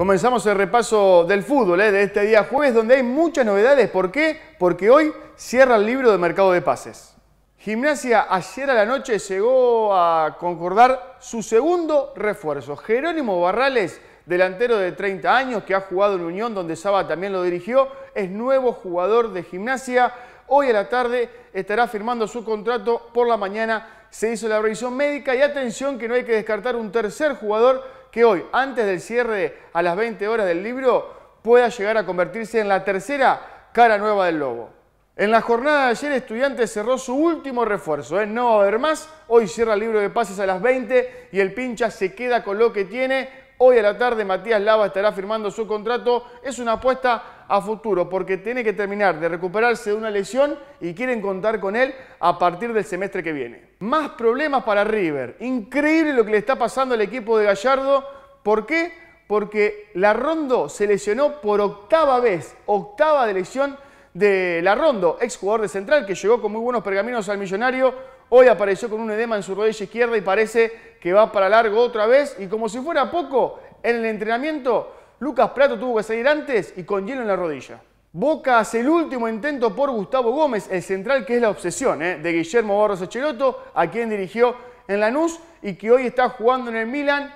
Comenzamos el repaso del fútbol eh, de este día jueves, donde hay muchas novedades. ¿Por qué? Porque hoy cierra el libro de mercado de pases. Gimnasia ayer a la noche llegó a concordar su segundo refuerzo. Jerónimo Barrales, delantero de 30 años que ha jugado en Unión, donde Saba también lo dirigió, es nuevo jugador de gimnasia. Hoy a la tarde estará firmando su contrato, por la mañana se hizo la revisión médica y atención que no hay que descartar un tercer jugador que hoy, antes del cierre a las 20 horas del libro, pueda llegar a convertirse en la tercera cara nueva del Lobo. En la jornada de ayer, estudiante cerró su último refuerzo. es ¿eh? No va a haber más. Hoy cierra el libro de pases a las 20 y el pincha se queda con lo que tiene Hoy a la tarde Matías Lava estará firmando su contrato. Es una apuesta a futuro porque tiene que terminar de recuperarse de una lesión y quieren contar con él a partir del semestre que viene. Más problemas para River. Increíble lo que le está pasando al equipo de Gallardo. ¿Por qué? Porque Larrondo se lesionó por octava vez, octava de lesión de Larrondo, ex jugador de Central que llegó con muy buenos pergaminos al millonario Hoy apareció con un edema en su rodilla izquierda y parece que va para largo otra vez. Y como si fuera poco, en el entrenamiento, Lucas Prato tuvo que salir antes y con hielo en la rodilla. Boca hace el último intento por Gustavo Gómez, el central que es la obsesión ¿eh? de Guillermo Barros Echeloto, a quien dirigió en Lanús y que hoy está jugando en el Milan.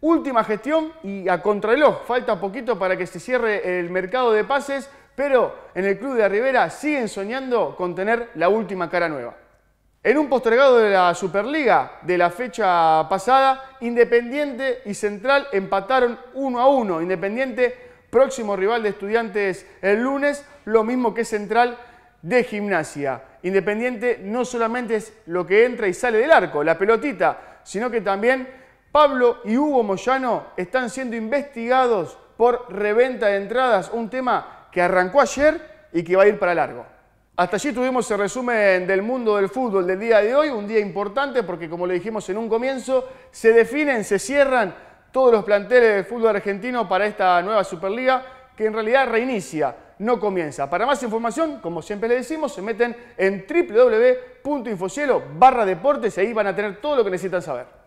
Última gestión y a contrarreloj. Falta poquito para que se cierre el mercado de pases, pero en el club de Rivera siguen soñando con tener la última cara nueva. En un postergado de la Superliga de la fecha pasada, Independiente y Central empataron uno a uno. Independiente, próximo rival de estudiantes el lunes, lo mismo que Central de gimnasia. Independiente no solamente es lo que entra y sale del arco, la pelotita, sino que también Pablo y Hugo Moyano están siendo investigados por reventa de entradas, un tema que arrancó ayer y que va a ir para largo. Hasta allí tuvimos el resumen del mundo del fútbol del día de hoy, un día importante porque como le dijimos en un comienzo, se definen, se cierran todos los planteles del fútbol argentino para esta nueva Superliga que en realidad reinicia, no comienza. Para más información, como siempre le decimos, se meten en www.infocielo barra deportes y ahí van a tener todo lo que necesitan saber.